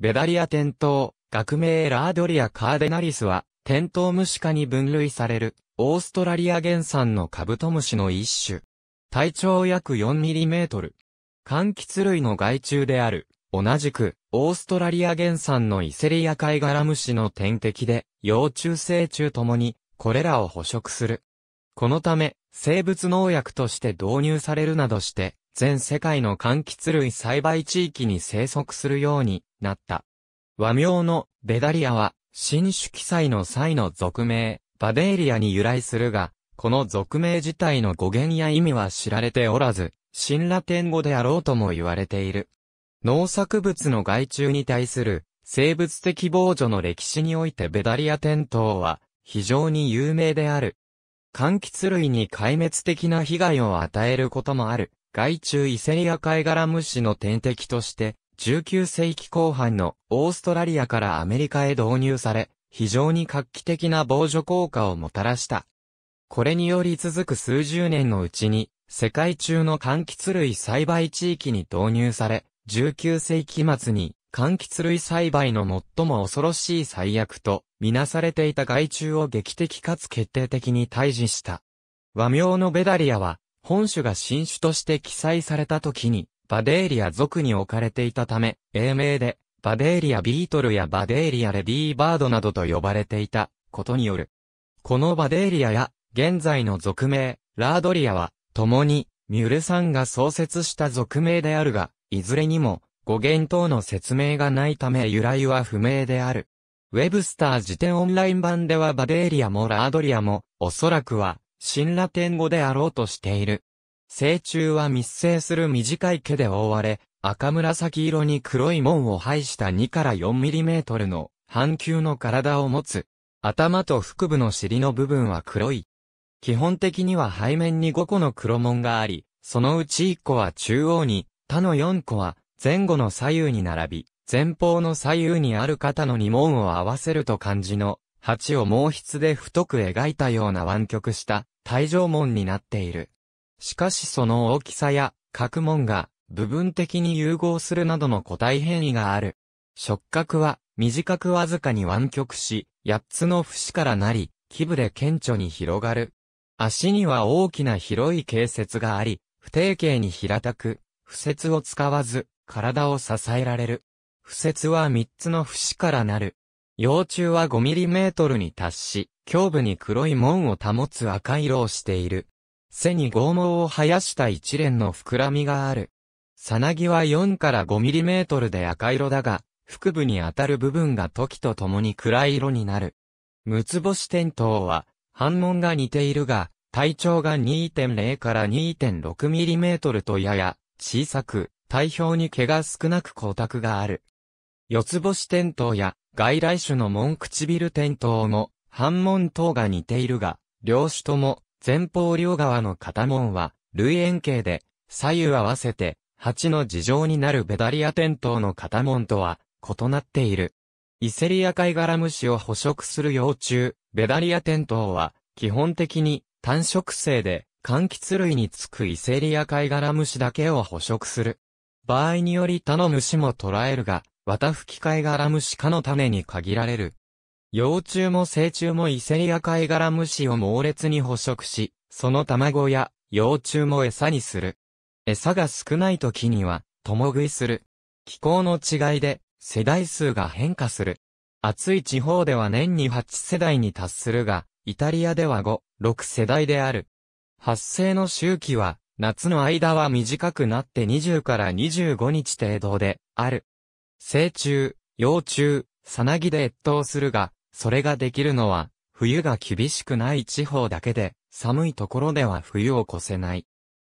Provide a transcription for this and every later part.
ベダリアテントウ、学名ラードリアカーデナリスは、テントウムシ科に分類される、オーストラリア原産のカブトムシの一種。体長約4トル。柑橘類の害虫である。同じく、オーストラリア原産のイセリア貝殻虫の天敵で、幼虫成虫ともに、これらを捕食する。このため、生物農薬として導入されるなどして、全世界の柑橘類栽培地域に生息するようになった。和名のベダリアは、新種記載の際の俗名、バデーリアに由来するが、この俗名自体の語源や意味は知られておらず、新ラテン語であろうとも言われている。農作物の害虫に対する生物的防除の歴史においてベダリア天ンは非常に有名である。柑橘類に壊滅的な被害を与えることもある害虫イセリアカ殻ガラムシの天敵として、19世紀後半のオーストラリアからアメリカへ導入され、非常に画期的な防除効果をもたらした。これにより続く数十年のうちに、世界中の柑橘類栽培地域に導入され、19世紀末に柑橘類栽培の最も恐ろしい最悪と、みなされていた害虫を劇的かつ決定的に退治した。和名のベダリアは、本種が新種として記載された時に、バデーリア族に置かれていたため、英名で、バデーリアビートルやバデーリアレディーバードなどと呼ばれていたことによる。このバデーリアや、現在の俗名、ラードリアは、共に、ミュルさんが創設した俗名であるが、いずれにも、語源等の説明がないため由来は不明である。ウェブスター辞典オンライン版ではバデーリアもラードリアも、おそらくは、新ラテン語であろうとしている。成虫は密生する短い毛で覆われ、赤紫色に黒い門を排した2から 4mm の半球の体を持つ。頭と腹部の尻の部分は黒い。基本的には背面に5個の黒門があり、そのうち1個は中央に、他の4個は前後の左右に並び、前方の左右にある肩の2門を合わせると漢字の鉢を毛筆で太く描いたような湾曲した退場門になっている。しかしその大きさや、各門が、部分的に融合するなどの個体変異がある。触覚は、短くわずかに湾曲し、八つの節からなり、基部で顕著に広がる。足には大きな広い形節があり、不定形に平たく、不節を使わず、体を支えられる。不節は三つの節からなる。幼虫は5トルに達し、胸部に黒い門を保つ赤色をしている。背に剛毛を生やした一連の膨らみがある。さなぎは4から5ミリメートルで赤色だが、腹部に当たる部分が時とともに暗い色になる。六つ星天灯は、反門が似ているが、体長が2.0から2.6ミリメートルとやや小さく、体表に毛が少なく光沢がある。四つ星天灯や外来種の門唇天灯も半門等が似ているが、両種とも、前方両側の片門は、類円形で、左右合わせて、8の事情になるベダリア天ウの片門とは、異なっている。イセリア貝殻虫を捕食する幼虫、ベダリア天ウは、基本的に、単色性で、柑橘類につくイセリア貝殻虫だけを捕食する。場合により他の虫も捕らえるが、綿吹き貝殻虫かの種に限られる。幼虫も成虫もイセリアカ殻ガラムシを猛烈に捕食し、その卵や幼虫も餌にする。餌が少ない時には、共食いする。気候の違いで、世代数が変化する。暑い地方では年に8世代に達するが、イタリアでは5、6世代である。発生の周期は、夏の間は短くなって20から25日程度で、ある。成虫、幼虫、さなぎで越冬するが、それができるのは、冬が厳しくない地方だけで、寒いところでは冬を越せない。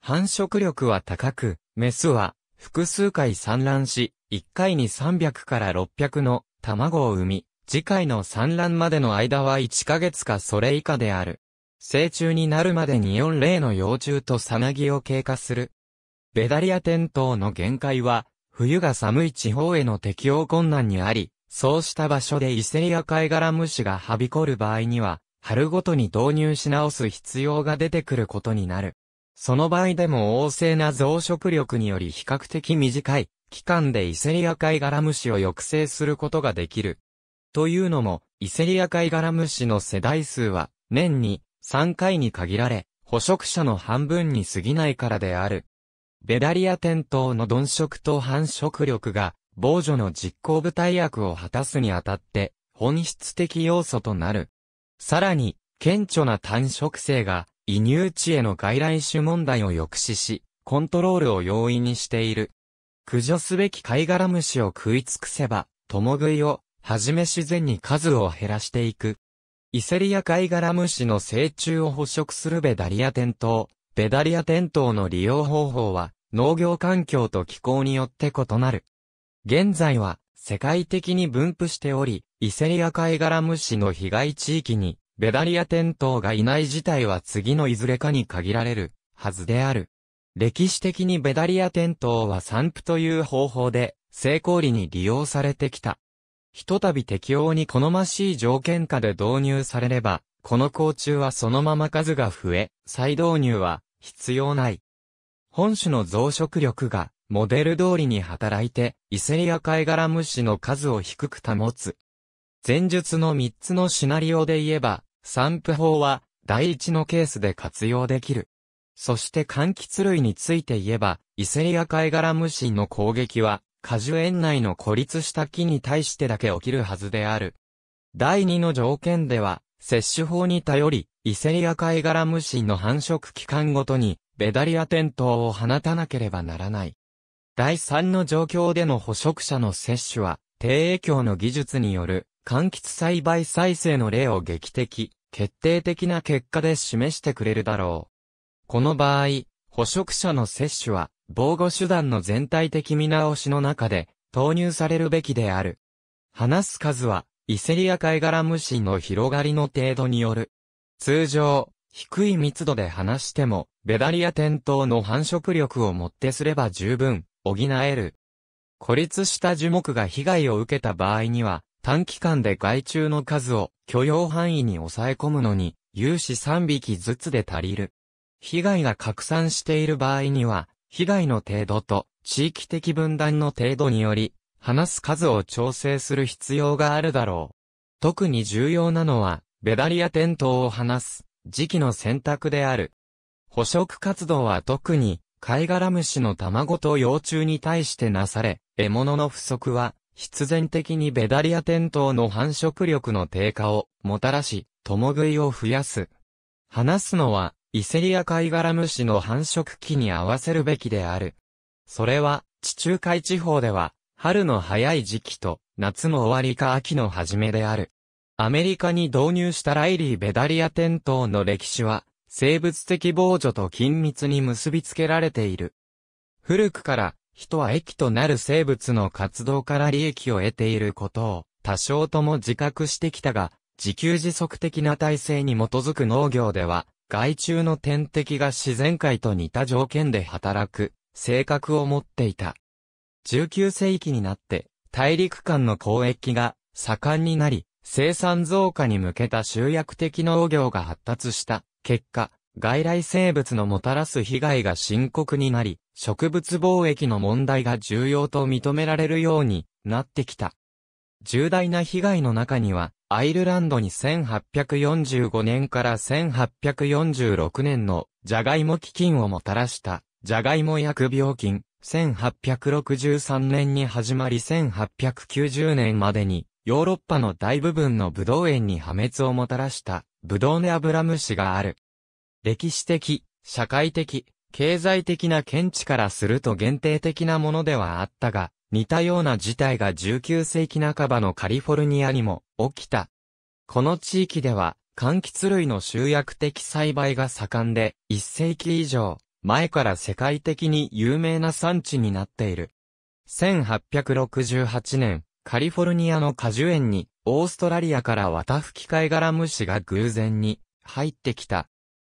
繁殖力は高く、メスは複数回産卵し、1回に300から600の卵を産み、次回の産卵までの間は1ヶ月かそれ以下である。成虫になるまでに4例の幼虫とさなぎを経過する。ベダリアテントの限界は、冬が寒い地方への適応困難にあり、そうした場所でイカイガ貝殻虫がはびこる場合には、春ごとに導入し直す必要が出てくることになる。その場合でも旺盛な増殖力により比較的短い期間でイセリア貝殻虫を抑制することができる。というのも、イセリア貝殻虫の世代数は年に3回に限られ、捕食者の半分に過ぎないからである。ベダリアテントウの鈍食と繁殖力が防除の実行部隊役を果たすにあたって、本質的要素となる。さらに、顕著な単色性が、移入地への外来種問題を抑止し、コントロールを容易にしている。駆除すべき貝殻虫を食い尽くせば、共食いを、はじめ自然に数を減らしていく。イセリア貝殻虫の成虫を捕食するベダリア店頭ベダリア店頭の利用方法は、農業環境と気候によって異なる。現在は世界的に分布しており、イセリアカ殻ガラムシの被害地域に、ベダリア店頭がいない事態は次のいずれかに限られる、はずである。歴史的にベダリア店頭は散布という方法で、成功裏に利用されてきた。ひとたび適応に好ましい条件下で導入されれば、この甲虫はそのまま数が増え、再導入は必要ない。本種の増殖力がモデル通りに働いて、イセリア貝殻虫の数を低く保つ。前述の3つのシナリオで言えば、散布法は第一のケースで活用できる。そして柑橘類について言えば、イセリア貝殻虫の攻撃は、果樹園内の孤立した木に対してだけ起きるはずである。第2の条件では、摂取法に頼り、イセリア貝殻虫の繁殖期間ごとに、ベダリアテントを放たなければならない。第3の状況での捕食者の摂取は、低影響の技術による、柑橘栽培再生の例を劇的、決定的な結果で示してくれるだろう。この場合、捕食者の摂取は、防護手段の全体的見直しの中で、投入されるべきである。話す数は、イセリア貝殻虫の広がりの程度による。通常、低い密度で話しても、ベダリア店頭の繁殖力をもってすれば十分、補える。孤立した樹木が被害を受けた場合には、短期間で害虫の数を許容範囲に抑え込むのに、有志3匹ずつで足りる。被害が拡散している場合には、被害の程度と地域的分断の程度により、話す数を調整する必要があるだろう。特に重要なのは、ベダリアテントを話す、時期の選択である。捕食活動は特に、貝殻虫の卵と幼虫に対してなされ、獲物の不足は、必然的にベダリアテントウの繁殖力の低下をもたらし、共食いを増やす。話すのは、イセリア貝殻虫の繁殖期に合わせるべきである。それは、地中海地方では、春の早い時期と、夏の終わりか秋の初めである。アメリカに導入したライリー・ベダリアテントウの歴史は、生物的防除と緊密に結びつけられている。古くから、人は益となる生物の活動から利益を得ていることを、多少とも自覚してきたが、自給自足的な体制に基づく農業では、害虫の天敵が自然界と似た条件で働く、性格を持っていた。19世紀になって、大陸間の交易が盛んになり、生産増加に向けた集約的農業が発達した。結果、外来生物のもたらす被害が深刻になり、植物貿易の問題が重要と認められるようになってきた。重大な被害の中には、アイルランドに1845年から1846年のジャガイモ基金をもたらしたジャガイモ薬病菌、1863年に始まり1890年までにヨーロッパの大部分のブドウ園に破滅をもたらしたブドウネ・アブラムシがある。歴史的、社会的、経済的な見地からすると限定的なものではあったが、似たような事態が19世紀半ばのカリフォルニアにも起きた。この地域では、柑橘類の集約的栽培が盛んで、1世紀以上、前から世界的に有名な産地になっている。1868年、カリフォルニアの果樹園にオーストラリアから綿吹き貝殻虫が偶然に入ってきた。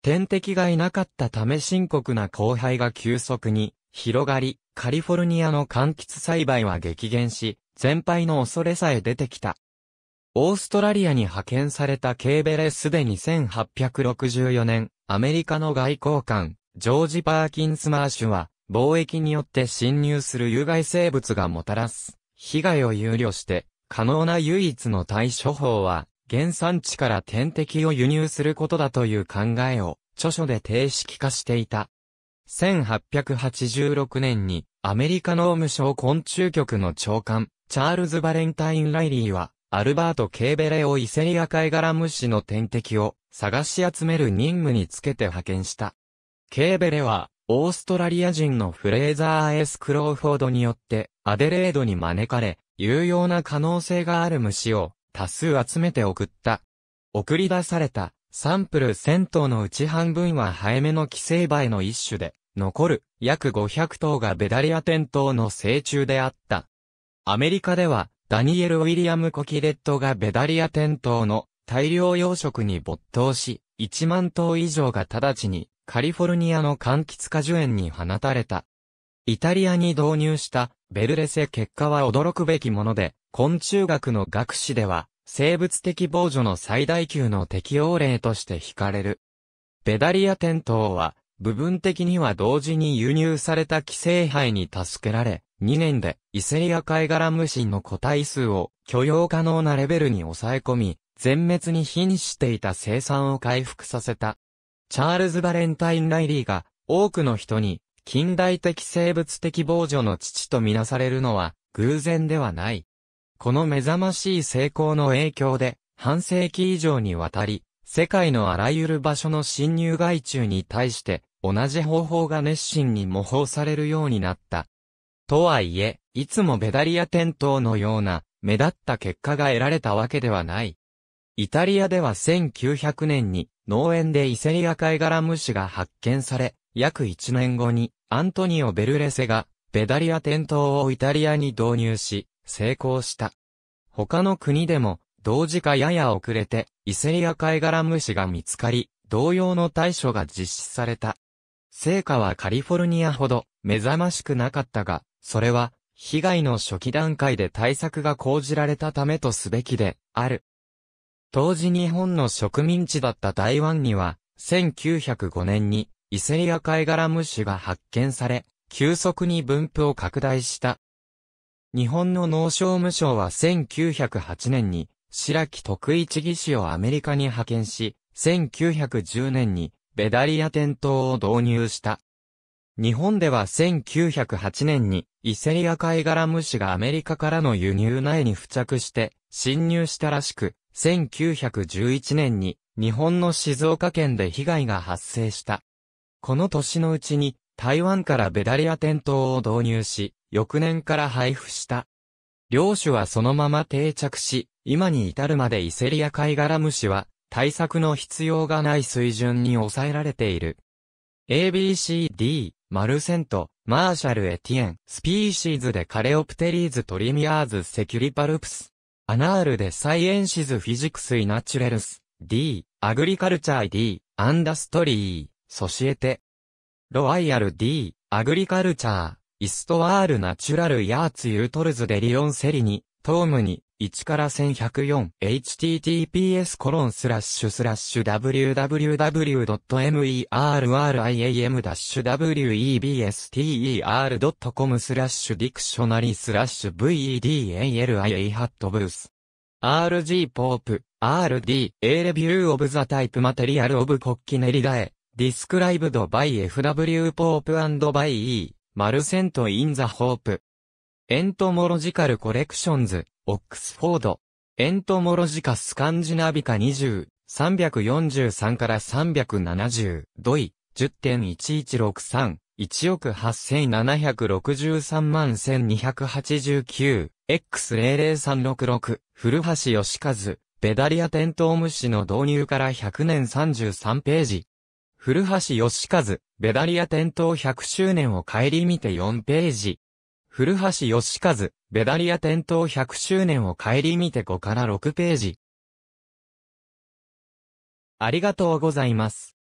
天敵がいなかったため深刻な荒廃が急速に広がり、カリフォルニアの柑橘栽培は激減し、全廃の恐れさえ出てきた。オーストラリアに派遣されたケーベレスで1 8 6 4年、アメリカの外交官、ジョージ・パーキンス・マーシュは、貿易によって侵入する有害生物がもたらす、被害を憂慮して、可能な唯一の対処法は、原産地から天敵を輸入することだという考えを、著書で定式化していた。1886年に、アメリカ農務省昆虫局の長官、チャールズ・バレンタイン・ライリーは、アルバート・ケーベレをイセリア貝殻虫の天敵を探し集める任務につけて派遣した。ケーベレは、オーストラリア人のフレーザー・ス・クローフォードによって、アデレードに招かれ、有用な可能性がある虫を多数集めて送った。送り出されたサンプル1000頭のうち半分は早めの寄生梅の一種で、残る約500頭がベダリアテンの成虫であった。アメリカではダニエル・ウィリアム・コキレットがベダリアテンの大量養殖に没頭し、1万頭以上が直ちにカリフォルニアの柑橘果樹園に放たれた。イタリアに導入したベルレセ結果は驚くべきもので、昆虫学の学士では、生物的防除の最大級の適用例として惹かれる。ベダリアテントウは、部分的には同時に輸入された寄生肺に助けられ、2年で異性や貝殻無心の個体数を許容可能なレベルに抑え込み、全滅に瀕していた生産を回復させた。チャールズ・バレンタイン・ライリーが多くの人に近代的生物的防除の父とみなされるのは偶然ではない。この目覚ましい成功の影響で、半世紀以上にわたり、世界のあらゆる場所の侵入害虫に対して、同じ方法が熱心に模倣されるようになった。とはいえ、いつもベダリア店頭のような、目立った結果が得られたわけではない。イタリアでは1900年に、農園でイセリア貝殻虫が発見され、約1年後に、アントニオ・ベルレセが、ベダリア店頭をイタリアに導入し、成功した。他の国でも、同時かやや遅れて、イセリア貝殻虫が見つかり、同様の対処が実施された。成果はカリフォルニアほど目覚ましくなかったが、それは、被害の初期段階で対策が講じられたためとすべきで、ある。当時日本の植民地だった台湾には、1905年にイセリアカ殻ガラムが発見され、急速に分布を拡大した。日本の農商務省は1908年に、白木徳一技師をアメリカに派遣し、1910年にベダリア店頭を導入した。日本では1908年にイセリア貝殻虫がアメリカからの輸入苗に付着して侵入したらしく、1911年に日本の静岡県で被害が発生した。この年のうちに、台湾からベダリア店頭を導入し、翌年から配布した。両種はそのまま定着し、今に至るまでイセリア貝殻虫は、対策の必要がない水準に抑えられている。ABCD、マルセント、マーシャル・エティエン、スピーシーズでカレオプテリーズ・トリミアーズ・セキュリパルプス、アナールでサイエンシズ・フィジクス・イナチュレルス、D、アグリカルチャー D、アンダストリー。ソシエテ。ロワイヤル D、アグリカルチャー、イストワールナチュラルヤーツユートルズデリオンセリニ、トームに、1から 1104https コロンスラッシュスラッシュ www.merriam-webster.com スラッシュディクショナリスラッシュ vedali ハットブース RG ポープ RD A Review of the Type Material of d e s c r イ b e d by F.W. ポープ e and by E. マルセント・イン・ザ・ホープ。エントモロジカル・コレクションズ、オックスフォード。エントモロジカ・スカンジナビカ20、343から370、ドイ、10.1163、1億8763万1289、X00366、古橋義和、ベダリアテントウムシの導入から100年33ページ。古橋義和、ベダリア店頭100周年を顧みて4ページ。古橋義和、ベダリア店頭100周年を顧みて5から6ページ。ありがとうございます。